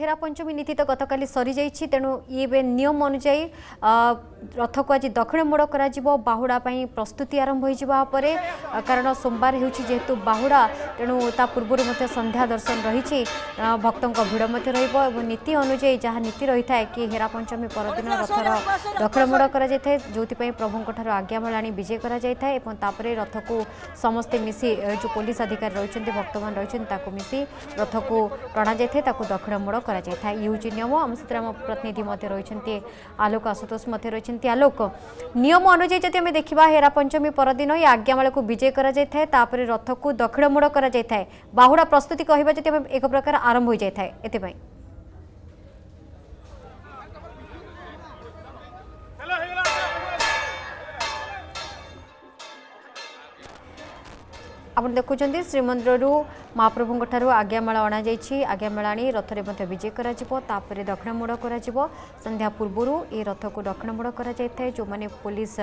হেরা পঞ্চমী নীতি তো গতকাল সরিযাই তেণু ইবে নিয়ম অনুযায়ী রথক আজ দক্ষিণ মোড় করা বাহুড়া প্রস্তুতি আরম্ভ হয়ে যাওয়া পরে কারণ সোমবার হচ্ছে যেহেতু বাহুড়া তেণু তা পূর্বর মধ্যে সন্ধ্যা দর্শন রয়েছে ভক্ত ভিড় মধ্যে রহব এবং নীতি অনুযায়ী যা নীতি রয়ে থাকে কি হেরা পঞ্চমী পরদিন রথর দক্ষিণ মোড় করা যাই যেপা প্রভুঙ্ঠার আজ্ঞা মানি বিজয় করা যাই এবং তাপরে রথক সমস্তে মিশি যে পুলিশ আধিকারী রয়েছেন ভক্ত রয়েছেন তাকে মিশি রথক টণা যাই তাকে দক্ষিণ विधानमूल कर यूजी आम सहित आम प्रतिनिधि रही आलोक आशुतोष रही आलोक नियम अनुजाई जब आम देखा हेरा पंचमी पर दिन ये आज्ञामा को विजय करतापुर रथ को दक्षिणमूल कर बाहुड़ा प्रस्तुति कह एक प्रकार आरंभ हो जाए ଆପଣ ଦେଖୁଛନ୍ତି ଶ୍ରୀମନ୍ଦିରରୁ ମହାପ୍ରଭୁଙ୍କଠାରୁ ଆଜ୍ଞାମାଳ ଅଣାଯାଇଛି ଆଜ୍ଞାମାଳ ଆଣି ରଥରେ ମଧ୍ୟ ବିଜେ କରାଯିବ ତାପରେ ଦକ୍ଷିଣମୋଡ଼ କରାଯିବ ସନ୍ଧ୍ୟା ପୂର୍ବରୁ ଏ ରଥକୁ ଦକ୍ଷିଣମୋଡ଼ କରାଯାଇଥାଏ ଯେଉଁମାନେ ପୋଲିସ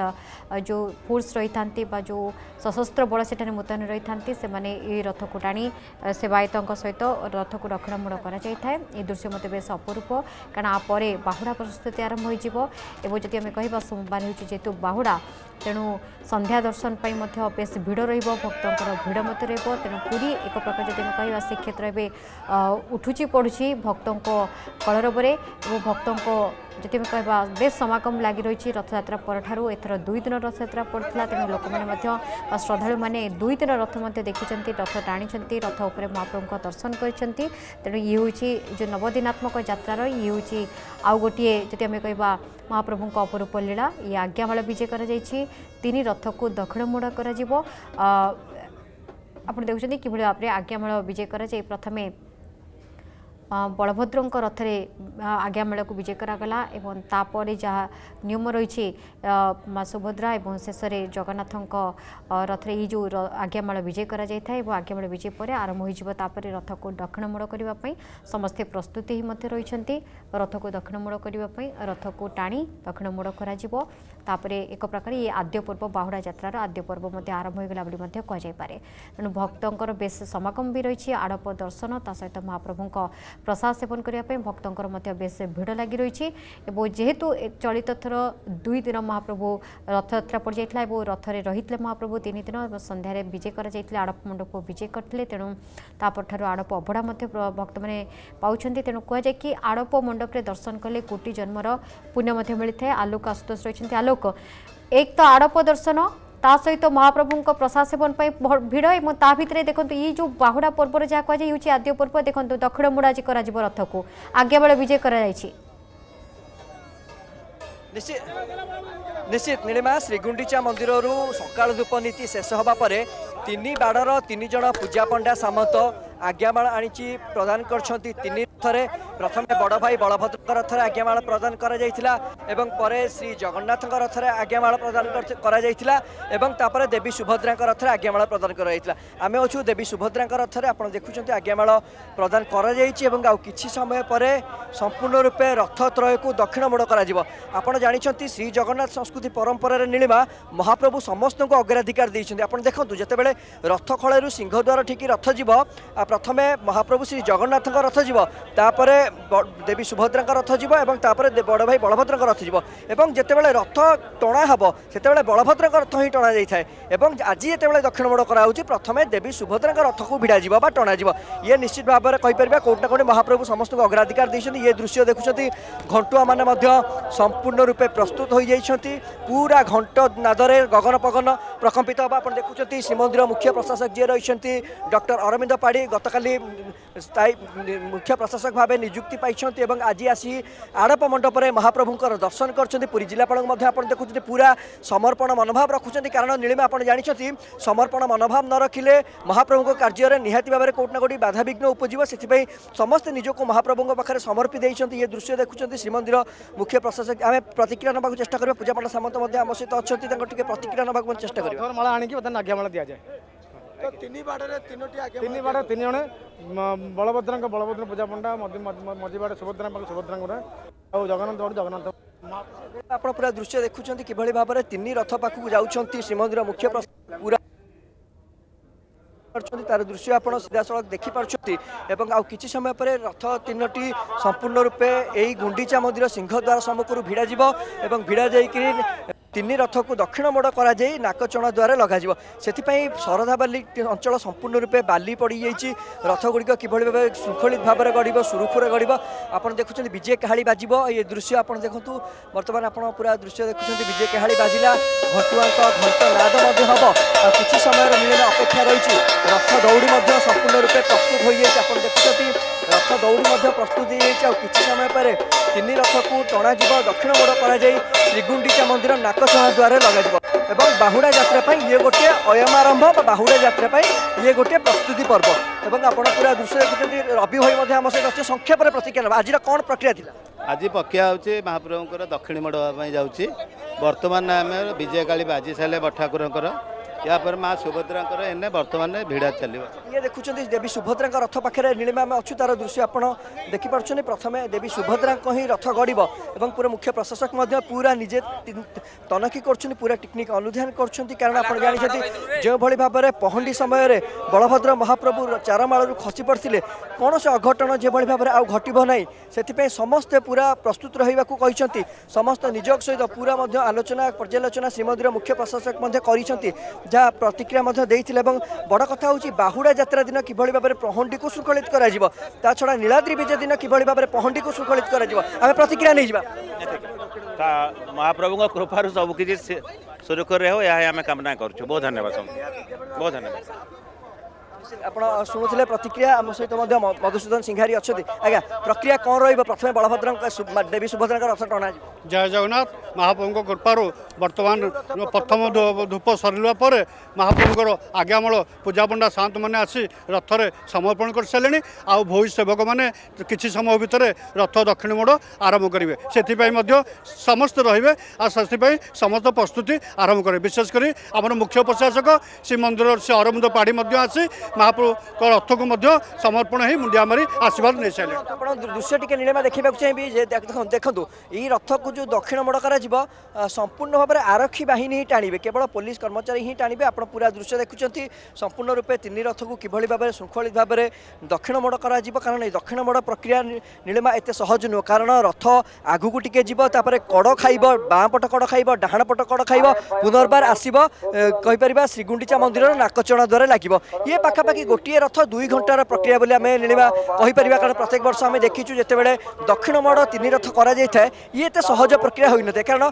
ଯେଉଁ ଫୋର୍ସ ରହିଥାନ୍ତି ବା ଯେଉଁ ସଶସ୍ତ୍ର ବଳ ସେଠାରେ ମୁତୟନ ରହିଥାନ୍ତି ସେମାନେ ଏ ରଥକୁ ଟାଣି ସେବାୟତଙ୍କ ସହିତ ରଥକୁ ଦକ୍ଷିଣମୋଡ଼ କରାଯାଇଥାଏ ଏ ଦୃଶ୍ୟ ମୋତେ ବେଶ ଅପରୂପ କାରଣ ଆ ପରେ ବାହୁଡ଼ା ପ୍ରସ୍ତୁତି ଆରମ୍ଭ ହୋଇଯିବ ଏବଂ ଯଦି ଆମେ କହିବା ସୋମବାର ହେଉଛି ଯେହେତୁ ବାହୁଡ଼ା ତେଣୁ ସନ୍ଧ୍ୟା ଦର୍ଶନ ପାଇଁ ମଧ୍ୟ ବେଶ ଭିଡ଼ ରହିବ ଭକ୍ତଙ୍କର ଭିଡ଼ ମଧ୍ୟ ରହିବ ତେଣୁ ପୁରୀ ଏକ ପ୍ରକାର ଯଦି ଆମେ କହିବା ଶ୍ରୀକ୍ଷେତ୍ର ଏବେ ଉଠୁଛି ପଡ଼ୁଛି ଭକ୍ତଙ୍କ କଳରବରେ ଏବଂ ଭକ୍ତଙ୍କ ଯଦି ଆମେ କହିବା ବେଶ ସମାଗମ ଲାଗି ରହିଛି ରଥଯାତ୍ରା ପରଠାରୁ ଏଥର ଦୁଇ ଦିନ ରଥଯାତ୍ରା ପଡ଼ିଥିଲା ତେଣୁ ଲୋକମାନେ ମଧ୍ୟ ବା ଶ୍ରଦ୍ଧାଳୁମାନେ ଦୁଇ ଦିନ ରଥ ମଧ୍ୟ ଦେଖିଛନ୍ତି ରଥ ଟାଣିଛନ୍ତି ରଥ ଉପରେ ମହାପ୍ରଭୁଙ୍କ ଦର୍ଶନ କରିଛନ୍ତି ତେଣୁ ଇଏ ହେଉଛି ଯେଉଁ ନବଦିନାତ୍ମକ ଯାତ୍ରାର ଇଏ ହେଉଛି ଆଉ ଗୋଟିଏ ଯଦି ଆମେ କହିବା ମହାପ୍ରଭୁଙ୍କ ଅପରୂପ ଲୀଳା ଇଏ ଆଜ୍ଞାମାଳ ବିଜେ କରାଯାଇଛି ତିନି ରଥକୁ ଦକ୍ଷିଣମୋଡ଼ କରାଯିବ ଆପଣ ଦେଖୁଛନ୍ତି କିଭଳି ଭାବରେ ଆଜ୍ଞାମାଳ ବିଜେ କରାଯାଇ ପ୍ରଥମେ ବଳଭଦ୍ରଙ୍କ ରଥରେ ଆଜ୍ଞା ମେଳକୁ ବିଜେ କରାଗଲା ଏବଂ ତାପରେ ଯାହା ନିୟମ ରହିଛି ମା ସୁଭଦ୍ରା ଏବଂ ଶେଷରେ ଜଗନ୍ନାଥଙ୍କ ରଥରେ ଏଇ ଯେଉଁ ଆଜ୍ଞା ମେଳ ବିଜେ କରାଯାଇଥାଏ ଏବଂ ଆଜ୍ଞା ମେଳ ବିଜେ ପରେ ଆରମ୍ଭ ହୋଇଯିବ ତାପରେ ରଥକୁ ଦକ୍ଷିଣ ମୋଡ଼ କରିବା ପାଇଁ ସମସ୍ତେ ପ୍ରସ୍ତୁତି ହିଁ ମଧ୍ୟ ରହିଛନ୍ତି ରଥକୁ ଦକ୍ଷିଣ ମୋଡ଼ କରିବା ପାଇଁ ରଥକୁ ଟାଣି ଦକ୍ଷିଣ ମୋଡ଼ କରାଯିବ ତାପରେ ଏକ ପ୍ରକାର ଏଇ ଆଦ୍ୟ ପର୍ବ ବାହୁଡ଼ା ଯାତ୍ରାର ଆଦ୍ୟ ପର୍ବ ମଧ୍ୟ ଆରମ୍ଭ ହୋଇଗଲା ବୋଲି ମଧ୍ୟ କୁହାଯାଇପାରେ ତେଣୁ ଭକ୍ତଙ୍କର ବେଶ ସମାଗମ ବି ରହିଛି ଆଡ଼ପ ଦର୍ଶନ ତା ସହିତ ମହାପ୍ରଭୁଙ୍କ ପ୍ରସାଦ ସେବନ କରିବା ପାଇଁ ଭକ୍ତଙ୍କର ମଧ୍ୟ ବେଶ୍ ଭିଡ଼ ଲାଗି ରହିଛି ଏବଂ ଯେହେତୁ ଚଳିତ ଥର ଦୁଇ ଦିନ ମହାପ୍ରଭୁ ରଥଯାତ୍ରା ପଡ଼ିଯାଇଥିଲା ଏବଂ ରଥରେ ରହିଥିଲେ ମହାପ୍ରଭୁ ତିନି ଦିନ ସନ୍ଧ୍ୟାରେ ବିଜେ କରାଯାଇଥିଲେ ଆଡ଼ପ ମଣ୍ଡପକୁ ବିଜେ କରିଥିଲେ ତେଣୁ ତାପରଠାରୁ ଆଡ଼ପ ଅଭଡ଼ା ମଧ୍ୟ ଭକ୍ତମାନେ ପାଉଛନ୍ତି ତେଣୁ କୁହାଯାଏ କି ଆଡ଼ପ ମଣ୍ଡପରେ ଦର୍ଶନ କଲେ କୋଟି ଜନ୍ମର ପୁଣ୍ୟ ମଧ୍ୟ ମିଳିଥାଏ ଆଲୋକ ଆଶୁତୋଷ ରହିଛନ୍ତି ଆଲୋକ ଏକ ତ ଆଡ଼ପ ଦର୍ଶନ ତା ସହିତ ମହାପ୍ରଭୁଙ୍କ ପ୍ରଶାସନ ପାଇଁ ଭିଡ଼ ଏବଂ ତା ଭିତରେ ଦେଖନ୍ତୁ ଏଇ ଯେଉଁ ବାହୁଡ଼ା ପର୍ବରେ ଯାହା କୁହାଯାଏ ହେଉଛି ଆଦ୍ୟ ପର୍ବ ଦେଖନ୍ତୁ ଦକ୍ଷିଣ ମୁଡ଼ା ଆଜି କରାଯିବ ରଥକୁ ଆଜ୍ଞାବେଳେ ବିଜେ କରାଯାଇଛି ନିଶ୍ଚିତ ନୀଳିମା ଶ୍ରୀଗୁଣ୍ଡିଚା ମନ୍ଦିରରୁ ସକାଳ ଧୂପ ନୀତି ଶେଷ ହେବା ପରେ ତିନି ବାଡ଼ର ତିନି ଜଣ ପୂଜା ପଣ୍ଡା ସାମନ୍ତ ଆଜ୍ଞାମାଳ ଆଣିଛି ପ୍ରଦାନ କରିଛନ୍ତି ତିନି ରଥରେ ପ୍ରଥମେ ବଡ଼ ଭାଇ ବଳଭଦ୍ରଙ୍କ ରଥରେ ଆଜ୍ଞାମାଳ ପ୍ରଦାନ କରାଯାଇଥିଲା ଏବଂ ପରେ ଶ୍ରୀ ଜଗନ୍ନାଥଙ୍କ ରଥରେ ଆଜ୍ଞାମାଳ ପ୍ରଦାନ କରାଯାଇଥିଲା ଏବଂ ତାପରେ ଦେବୀ ସୁଭଦ୍ରାଙ୍କ ରଥରେ ଆଜ୍ଞାମାଳ ପ୍ରଦାନ କରାଯାଇଥିଲା ଆମେ ଅଛୁ ଦେବୀ ସୁଭଦ୍ରାଙ୍କ ରଥରେ ଆପଣ ଦେଖୁଛନ୍ତି ଆଜ୍ଞାମାଳ ପ୍ରଦାନ କରାଯାଇଛି ଏବଂ ଆଉ କିଛି ସମୟ ପରେ ସମ୍ପୂର୍ଣ୍ଣ ରୂପେ ରଥତ୍ରୟକୁ ଦକ୍ଷିଣ ମୋଡ଼ କରାଯିବ ଆପଣ ଜାଣିଛନ୍ତି ଶ୍ରୀ ଜଗନ୍ନାଥ ସଂସ୍କୃତି ପରମ୍ପରାରେ ନୀଳିମା ମହାପ୍ରଭୁ ସମସ୍ତଙ୍କୁ ଅଗ୍ରାଧିକାର ଦେଇଛନ୍ତି ଆପଣ ଦେଖନ୍ତୁ ଯେତେବେଳେ ରଥ ଖଳାରୁ ସିଂହଦ୍ୱାର ଠିକି ରଥ ଯିବ প্রথমে মহাপ্রভু শ্রী জগন্নাথ রথ যাব তাপরে দেবী সুভদ্রা রথ যাব এবং তাপরে বড় ভাই বলভদ্র রথ যাব এবং যেতবে রথ টণা হব সেতবে বলভদ্র রথ হি টণা যাই এবং আজ যেতবে দক্ষিণ মোড় করা হচ্ছে প্রথমে দেবী সুভদ্রা রথকু ভিড়া যাব বা টণা যাব ইয়ে নিশ্চিত ভাবে কইপারা কোটি না কোটি মহাপ্রভু সমস্ত অগ্রাধিকার দিয়েছেন ইয়ে দৃশ্য দেখুম ঘটুয়া মানে সম্পূর্ণ রূপে প্রস্তুত হয়ে যাই পুরা ঘণ্ট নাদরে গগন পগন प्रकम्पित वा आप देखुन्छ श्रीमन्दिर मुख्य प्रशासक जे रहि डक्टर अरविन्द पाढी गतकाली स्थायी मुख्य प्रशासक भावे नियुक्ति पाइन्छ आज आसि आडप मण्डपर महाप्रभुको दर्शन गर्छ पुरी जिल्लापाल देखुन्छ पूरा समर्पण मनोभाव रकुन्छ कारण निलिमा आप जान्छ समर्पण मनोभाव नरखिले महाप्रभुको कार्य निहाति भावर कोही नोटि बाधाविघ्न उपजो सबै समस्ते निजको महाप्रभुको पाखेर समर्पित ये दृश्य देखुन्छ श्रीमन्दिर मुख्य प्रशासक आमे प्रतिक्रिया नबाक चेष्टा गरेको पूजापाल सामन्त सहित अहिले प्रतिक्रिया नबाक चेष्टा ପଥର ମାଳ ଆଣିକି ବର୍ତ୍ତମାନ ନାଗିଆ ମାଳ ଦିଆଯାଏ ତିନି ବାଡ଼ରେ ତିନୋଟି ତିନି ବାଡ଼ରେ ତିନି ଜଣେ ବଳଭଦ୍ରଙ୍କ ବଳଭଦ୍ର ପୂଜା ପଣ୍ଡା ମଝି ବାଡ଼ ସୁଭଦ୍ରାଙ୍କ ପାଖରେ ସୁଭଦ୍ରାଙ୍କର ଆଉ ଜଗନ୍ନାଥ ବାଡ଼ ଜଗନ୍ନାଥ ଆପଣ ପୁରା ଦୃଶ୍ୟ ଦେଖୁଛନ୍ତି କିଭଳି ଭାବରେ ତିନି ରଥ ପାଖକୁ ଯାଉଛନ୍ତି ଶ୍ରୀମନ୍ଦିର ମୁଖ୍ୟ ପୁରା ପାରୁଛନ୍ତି ତାର ଦୃଶ୍ୟ ଆପଣ ସିଧାସଳଖ ଦେଖିପାରୁଛନ୍ତି ଏବଂ ଆଉ କିଛି ସମୟ ପରେ ରଥ ତିନୋଟି ସମ୍ପୂର୍ଣ୍ଣ ରୂପେ ଏହି ଗୁଣ୍ଡିଚା ମନ୍ଦିର ସିଂହଦ୍ୱାର ସମ୍ମୁଖରୁ ଭିଡ଼ାଯିବ ଏବଂ ଭିଡ଼ା ଯାଇକିରି ତିନି ରଥକୁ ଦକ୍ଷିଣ ମୋଡ଼ କରାଯାଇ ନାକଚଣା ଦ୍ୱାରା ଲଗାଯିବ ସେଥିପାଇଁ ଶରଧାବାଲି ଅଞ୍ଚଳ ସମ୍ପୂର୍ଣ୍ଣ ରୂପେ ବାଲି ପଡ଼ିଯାଇଛି ରଥଗୁଡ଼ିକ କିଭଳି ଭାବେ ଶୃଙ୍ଖଳିତ ଭାବରେ ଗଢ଼ିବ ସୁରୁଖୁରୁରେ ଗଢ଼ିବ ଆପଣ ଦେଖୁଛନ୍ତି ବିଜେ କାହାଳି ବାଜିବ ଏ ଦୃଶ୍ୟ ଆପଣ ଦେଖନ୍ତୁ ବର୍ତ୍ତମାନ ଆପଣ ପୁରା ଦୃଶ୍ୟ ଦେଖୁଛନ୍ତି ବିଜେ କାହାଳି ବାଜିଲା ଘଟୁଆଙ୍କ ଘଣ୍ଟ ନାଦ ମଧ୍ୟ ହେବ ଆଉ କିଛି ସମୟର ମିଳିବା ଅପେକ୍ଷା ରହିଛି ରଥ ଦୌଡ଼ି ମଧ୍ୟ ସମ୍ପୂର୍ଣ୍ଣ ରୂପେ ପ୍ରସ୍ତୁତ ହୋଇଯାଇଛି ଆପଣ ଦେଖୁଛନ୍ତି ରଥ ଦୌଡ଼ି ମଧ୍ୟ ପ୍ରସ୍ତୁତ ହୋଇଯାଇଛି ଆଉ କିଛି ସମୟ ପରେ ତିନି ରଥକୁ ଟଣାଯିବ ଦକ୍ଷିଣ ମୋଡ଼ କରାଯାଇ ଶ୍ରୀଗୁଣ୍ଡିଚା ମନ୍ଦିର ନାକସହା ଦ୍ୱାରରେ ଲଗାଯିବ ଏବଂ ବାହୁଡ଼ା ଯାତ୍ରା ପାଇଁ ଇଏ ଗୋଟିଏ ଅୟମାରମ୍ଭ ବା ବାହୁଡ଼ା ଯାତ୍ରା ପାଇଁ ଇଏ ଗୋଟିଏ ପ୍ରସ୍ତୁତି ପର୍ବ ଏବଂ ଆପଣ ପୁରା ଦୃଶ୍ୟ ଦେଖୁଛନ୍ତି ରବି ଭାଇ ମଧ୍ୟ ଆମ ସହିତ ଅଛି ସଂକ୍ଷେପରେ ପ୍ରତିକ୍ରିୟା ନେବା ଆଜିର କ'ଣ ପ୍ରକ୍ରିୟା ଥିଲା ଆଜି ପକ୍ଷିଆ ହେଉଛି ମହାପ୍ରଭୁଙ୍କର ଦକ୍ଷିଣ ମୋଡ଼ ହେବା ପାଇଁ ଯାଉଛି ବର୍ତ୍ତମାନ ଆମେ ବିଜୟ କାଳୀ ବାଜି ସାରିଲେ ବଠାକୁରଙ୍କର ଏହାପରେ ମା ସୁଭଦ୍ରାଙ୍କର ଏନେ ବର୍ତ୍ତମାନ ଭିଡ଼ ଚାଲିବ ଇଏ ଦେଖୁଛନ୍ତି ଦେବୀ ସୁଭଦ୍ରାଙ୍କ ରଥ ପାଖରେ ନୀଳିମା ଆମେ ଅଛୁ ତାର ଦୃଶ୍ୟ ଆପଣ ଦେଖିପାରୁଛନ୍ତି ପ୍ରଥମେ ଦେବୀ ସୁଭଦ୍ରାଙ୍କ ହିଁ ରଥ ଗଢ଼ିବ ଏବଂ ପୁରା ମୁଖ୍ୟ ପ୍ରଶାସକ ମଧ୍ୟ ପୁରା ନିଜେ ତନଖି କରୁଛନ୍ତି ପୁରା ଟିକନିକ ଅନୁଧ୍ୟାନ କରୁଛନ୍ତି କାରଣ ଆପଣ ଜାଣିଛନ୍ତି ଯେଉଁଭଳି ଭାବରେ ପହଣ୍ଡି ସମୟରେ ବଳଭଦ୍ର ମହାପ୍ରଭୁ ଚାରମାଳରୁ ଖସି ପଡ଼ିଥିଲେ କୌଣସି ଅଘଟଣ ଯେଭଳି ଭାବରେ ଆଉ ଘଟିବ ନାହିଁ ସେଥିପାଇଁ ସମସ୍ତେ ପୁରା ପ୍ରସ୍ତୁତ ରହିବାକୁ କହିଛନ୍ତି ସମସ୍ତ ନିଜ ସହିତ ପୁରା ମଧ୍ୟ ଆଲୋଚନା ପର୍ଯ୍ୟାଲୋଚନା ଶ୍ରୀମନ୍ଦିର ମୁଖ୍ୟ ପ୍ରଶାସକ ମଧ୍ୟ କରିଛନ୍ତି যা প্রতিক্রিয়া মধ্যে দিয়েছিল এবং বড় কথা হচ্ছে বাহুড়া যাত্রা দিন কিভাবে ভাবে প্রহণ্ডীকে শৃঙ্খলিত করা তা ছড়া নীলাদ্রি বিজয় দিন কিভাবে ভাবে প্রহণ্ডীকে শৃঙ্খলিত করা যাব আমি প্রতিক্রিয়া নিয়ে যা মহাপ্রভু কৃপার সবকিছি সুরক্ষরে হোক এ আমি কামনা করছু বহু ধন্যবাদ বহু ধন্যবাদ ଆପଣ ଶୁଣୁଥିଲେ ପ୍ରତିକ୍ରିୟା ଆମ ସହିତ ମଧ୍ୟ ମଧୁସୂଦନ ସିଂହାରୀ ଅଛନ୍ତି ଆଜ୍ଞା ପ୍ରକ୍ରିୟା କ'ଣ ରହିବ ପ୍ରଥମେ ବଳଭଦ୍ରଙ୍କ ଦେବୀ ସୁଭଦ୍ରାଙ୍କ ରଥ ଟଣାଯିବ ଜୟ ଜଗନ୍ନାଥ ମହାପ୍ରଭୁଙ୍କ କୃପାରୁ ବର୍ତ୍ତମାନ ପ୍ରଥମ ଧୂପ ସରିବା ପରେ ମହାପ୍ରଭୁଙ୍କର ଆଜ୍ଞାମୂଳ ପୂଜାପଣ୍ଡା ସାଆନ୍ତମାନେ ଆସି ରଥରେ ସମର୍ପଣ କରିସାରିଲେଣି ଆଉ ଭୋଇ ସେବକମାନେ କିଛି ସମୟ ଭିତରେ ରଥ ଦକ୍ଷିଣ ମୋଡ଼ ଆରମ୍ଭ କରିବେ ସେଥିପାଇଁ ମଧ୍ୟ ସମସ୍ତେ ରହିବେ ଆଉ ସେଥିପାଇଁ ସମସ୍ତ ପ୍ରସ୍ତୁତି ଆରମ୍ଭ କରିବେ ବିଶେଷ କରି ଆମର ମୁଖ୍ୟ ପ୍ରଶାସକ ଶ୍ରୀମନ୍ଦିର ଶ୍ରୀ ଅରବିନ୍ଦ ପାଢ଼ୀ ମଧ୍ୟ ଆସି ମହାପ୍ରଭୁଙ୍କ ରଥକୁ ମଧ୍ୟ ସମର୍ପଣ ହୋଇ ମୁଣ୍ଡିଆ ମାରି ଆଶୀର୍ବାଦ ନେଇସାରିଲେ ଆପଣ ଦୃଶ୍ୟ ଟିକେ ନୀଳିମା ଦେଖିବାକୁ ଚାହିଁବି ଯେ ଦେଖନ୍ତୁ ଏହି ରଥକୁ ଯେଉଁ ଦକ୍ଷିଣ ମୋଡ଼ କରାଯିବ ସମ୍ପୂର୍ଣ୍ଣ ଭାବରେ ଆରକ୍ଷୀ ବାହିନୀ ହିଁ ଟାଣିବେ କେବଳ ପୋଲିସ କର୍ମଚାରୀ ହିଁ ଟାଣିବେ ଆପଣ ପୁରା ଦୃଶ୍ୟ ଦେଖୁଛନ୍ତି ସମ୍ପୂର୍ଣ୍ଣ ରୂପେ ତିନି ରଥକୁ କିଭଳି ଭାବରେ ଶୃଙ୍ଖଳିତ ଭାବରେ ଦକ୍ଷିଣ ମୋଡ଼ କରାଯିବ କାରଣ ଏହି ଦକ୍ଷିଣ ମୋଡ଼ ପ୍ରକ୍ରିୟା ନୀଳିମା ଏତେ ସହଜ ନୁହଁ କାରଣ ରଥ ଆଗକୁ ଟିକେ ଯିବ ତାପରେ କଡ଼ ଖାଇବ ବାଁ ପଟ କଡ଼ ଖାଇବ ଡାହାଣ ପଟ କଡ଼ ଖାଇବ ପୁନର୍ବାର ଆସିବ କହିପାରିବା ଶ୍ରୀଗୁଣ୍ଡିଚା ମନ୍ଦିରର ନାକଚଣା ଦ୍ୱାରା ଲାଗିବ ଇଏ ପାଖାପାଖି ପାଖାପାଖି ଗୋଟିଏ ରଥ ଦୁଇ ଘଣ୍ଟାର ପ୍ରକ୍ରିୟା ବୋଲି ଆମେ ନେବା କହିପାରିବା କାରଣ ପ୍ରତ୍ୟେକ ବର୍ଷ ଆମେ ଦେଖିଛୁ ଯେତେବେଳେ ଦକ୍ଷିଣ ମୋଡ଼ ତିନି ରଥ କରାଯାଇଥାଏ ଇଏ ଏତେ ସହଜ ପ୍ରକ୍ରିୟା ହୋଇନଥାଏ କାରଣ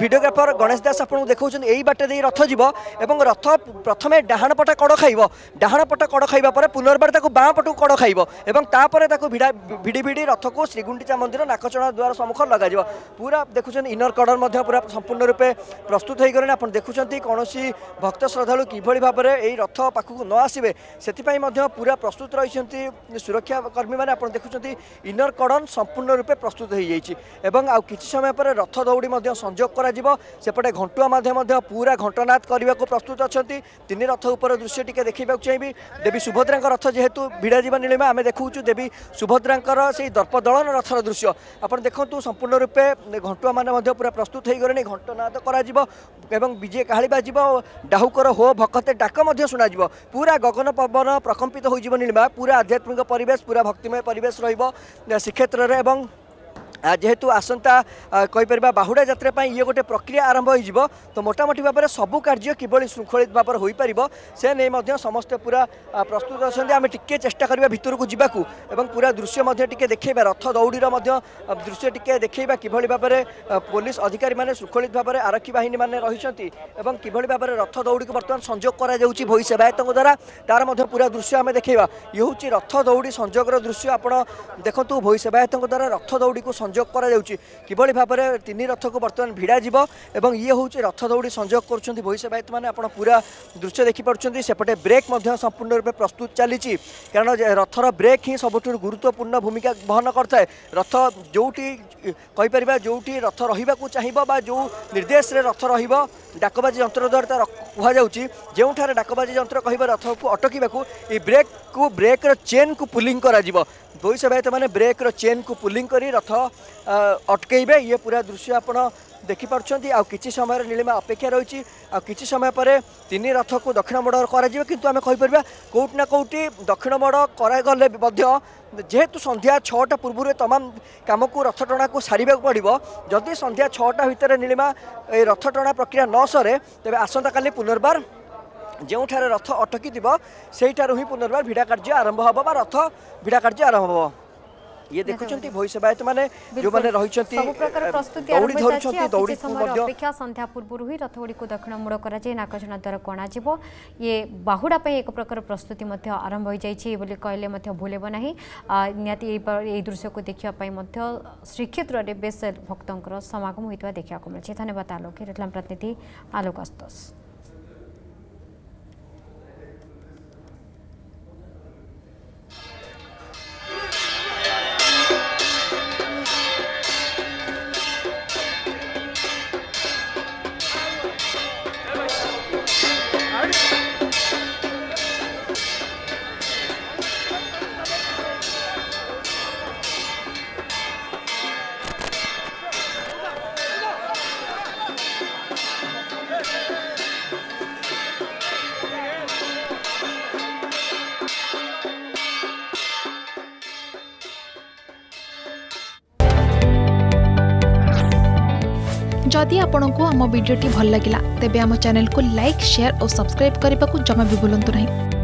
ଭିଡ଼ିଓଗ୍ରାଫର ଗଣେଶ ଦାସ ଆପଣଙ୍କୁ ଦେଖାଉଛନ୍ତି ଏଇ ବାଟ ଦେଇ ରଥ ଯିବ ଏବଂ ରଥ ପ୍ରଥମେ ଡାହାଣ ପଟା କଡ଼ ଖାଇବ ଡାହାଣ ପଟା କଡ଼ ଖାଇବା ପରେ ପୁନର୍ବାର ତାକୁ ବାଁ ପଟକୁ କଡ଼ ଖାଇବ ଏବଂ ତାପରେ ତାକୁ ଭିଡ଼ା ଭିଡ଼ି ଭିଡ଼ି ରଥକୁ ଶ୍ରୀଗୁଣ୍ଡିଚା ମନ୍ଦିର ନାକଚଣା ଦ୍ୱାର ସମ୍ମୁଖରେ ଲଗାଯିବ ପୁରା ଦେଖୁଛନ୍ତି ଇନର କର୍ଡ଼ର ମଧ୍ୟ ପୁରା ସମ୍ପୂର୍ଣ୍ଣ ରୂପେ ପ୍ରସ୍ତୁତ ହୋଇଗଲେଣି ଆପଣ ଦେଖୁଛନ୍ତି କୌଣସି ଭକ୍ତ ଶ୍ରଦ୍ଧାଳୁ କିଭଳି ଭାବରେ এই রথ পাখু ন আসবে ସେଥିପାଇଁ ମଧ୍ୟ ପୁରା ପ୍ରସ୍ତୁତ ରହିଛନ୍ତି ସୁରକ୍ଷାକର୍ମୀ ମାନେ ଆପଣ ଦେଖୁଛନ୍ତି ଇନର କର୍ଡ଼ନ ସମ୍ପୂର୍ଣ୍ଣ ରୂପେ ପ୍ରସ୍ତୁତ ହୋଇଯାଇଛି ଏବଂ ଆଉ କିଛି ସମୟ ପରେ ରଥ ଦୌଡ଼ି ମଧ୍ୟ ସଂଯୋଗ କରାଯିବ ସେପଟେ ଘଣ୍ଟୁଆ ମଧ୍ୟ ମଧ୍ୟ ପୁରା ଘଣ୍ଟନାଦ କରିବାକୁ ପ୍ରସ୍ତୁତ ଅଛନ୍ତି ତିନି ରଥ ଉପର ଦୃଶ୍ୟ ଟିକେ ଦେଖିବାକୁ ଚାହିଁବି ଦେବୀ ସୁଭଦ୍ରାଙ୍କ ରଥ ଯେହେତୁ ଭିଡ଼ାଯିବା ନୀଳିମା ଆମେ ଦେଖାଉଛୁ ଦେବୀ ସୁଭଦ୍ରାଙ୍କର ସେଇ ଦର୍ପଦଳନ ରଥର ଦୃଶ୍ୟ ଆପଣ ଦେଖନ୍ତୁ ସମ୍ପୂର୍ଣ୍ଣ ରୂପେ ଘଣ୍ଟୁଆମାନେ ମଧ୍ୟ ପୁରା ପ୍ରସ୍ତୁତ ହୋଇଗଲେଣି ଘଣ୍ଟନାଦ କରାଯିବ ଏବଂ ବିଜେ କାହାଳି ବାଜିବ ଡାହୁକର ହୋ ଭକତେ ଡାକ ମଧ୍ୟ ଶୁଣାଯିବ ପୁରା ଗଗନ পবন প্রকম্পিত হয়ে যাব নীলিমা পুরা আধ্যাত্মিক পরিবেশ পুরা ভক্তিময় পরিবেশ রহব শ্রীক্ষেত্রের এবং যেহেতু আসন্তা কইপারা বাহুড়া যাত্রা ইয়ে গোটে প্রক্রিয়া আরম্ভ হয়ে তো মোটামুটি ভাবে সবু কার্য কিভাবে শৃঙ্খলিত ভাবে হয়ে পাব সে নিয়ে সমস্ত পুরা প্রস্তুত অনেক আমি টিকি চেষ্টা করা ভিতরক যা এবং পুরা দৃশ্য টিকি দেখাইবা রথ দৌড়ির দৃশ্য টিকি দেখাইবা কিভাবে ভাবে পুলিশ অধিকারী মানে শৃঙ্খলিত ভাবে আরক্ষী বাহিনী মানে রয়েছেন এবং কিভাবে ভাবে রথ দৌড়ি বর্তমান সংযোগ করা যাচ্ছে ভই সেবায়ত দ্বারা তার মধ্যে পুরা দৃশ্য আমি দেখাইবা ইয়ে হচ্ছে রথ দৌড়ি সংযোগর দৃশ্য আপনার দেখুন ভই সেবায়ত দ্বারা রথ দৌড়ি সংযোগ ସଂଯୋଗ କରାଯାଉଛି କିଭଳି ଭାବରେ ତିନି ରଥକୁ ବର୍ତ୍ତମାନ ଭିଡ଼ାଯିବ ଏବଂ ଇଏ ହେଉଛି ରଥ ଦୌଡ଼ି ସଂଯୋଗ କରୁଛନ୍ତି ବୋଇସେବାୟତମାନେ ଆପଣ ପୁରା ଦୃଶ୍ୟ ଦେଖିପାରୁଛନ୍ତି ସେପଟେ ବ୍ରେକ୍ ମଧ୍ୟ ସମ୍ପୂର୍ଣ୍ଣ ରୂପେ ପ୍ରସ୍ତୁତ ଚାଲିଛି କାରଣ ରଥର ବ୍ରେକ୍ ହିଁ ସବୁଠୁ ଗୁରୁତ୍ୱପୂର୍ଣ୍ଣ ଭୂମିକା ବହନ କରିଥାଏ ରଥ ଯେଉଁଠି କହିପାରିବା ଯେଉଁଠି ରଥ ରହିବାକୁ ଚାହିଁବ ବା ଯେଉଁ ନିର୍ଦ୍ଦେଶରେ ରଥ ରହିବ ଡାକବାଜି ଯନ୍ତ୍ର ଦ୍ୱାରା ତାର କୁହାଯାଉଛି ଯେଉଁଠାରେ ଡାକବାଜି ଯନ୍ତ୍ର କହିବ ରଥକୁ ଅଟକିବାକୁ এই ব্রেক কু ব্রেকর চেন কু পুলিং করা ଦୁଇଶହ ଭାଇ ସେମାନେ ବ୍ରେକ୍ର ଚେନ୍କୁ ପୁଲିଂ କରି ରଥ ଅଟକେଇବେ ଇଏ ପୁରା ଦୃଶ୍ୟ ଆପଣ ଦେଖିପାରୁଛନ୍ତି ଆଉ କିଛି ସମୟର ନୀଳିମା ଅପେକ୍ଷା ରହିଛି ଆଉ କିଛି ସମୟ ପରେ ତିନି ରଥକୁ ଦକ୍ଷିଣ ମୋଡ଼ କରାଯିବ କିନ୍ତୁ ଆମେ କହିପାରିବା କେଉଁଠି ନା କେଉଁଠି ଦକ୍ଷିଣ ମୋଡ଼ କରାଗଲେ ମଧ୍ୟ ଯେହେତୁ ସନ୍ଧ୍ୟା ଛଅଟା ପୂର୍ବରୁ ତମାମ କାମକୁ ରଥଟଣାକୁ ସାରିବାକୁ ପଡ଼ିବ ଯଦି ସନ୍ଧ୍ୟା ଛଅଟା ଭିତରେ ନୀଳିମା ଏ ରଥଟଣା ପ୍ରକ୍ରିୟା ନ ସରେ ତେବେ ଆସନ୍ତାକାଲି ପୁନର୍ବାର जोठार रथ अटकी पुनर्व भिड़ा कार्य आरंभ हम बा रथ भिड़ा कार्य आरंभ हम ये देखुंट भई सेवायत मैंने जो मैंने रही दौड़ी अपेक्षा संध्या पूर्व ही रथ गुड़ी दक्षिण मूड़ कर नाकझना द्वारा कणा ये बाहुड़ापाई एक प्रकार प्रस्तुति आरंभ हो कहले भूल नि दृश्य को देखापी श्रीक्षेत्र बेस भक्त समागम होता देखा मिले धन्यवाद आलोक प्रतिनिधि आलोक अस्तोष যদি আপোনাক আমা ভিডিওটি ভাল লাগিলা তেবে আমা চ্যানেলক লাইক শেয়ার অ সাবস্ক্রাইব কৰিবাকু জমাবি বুলন্ত নাই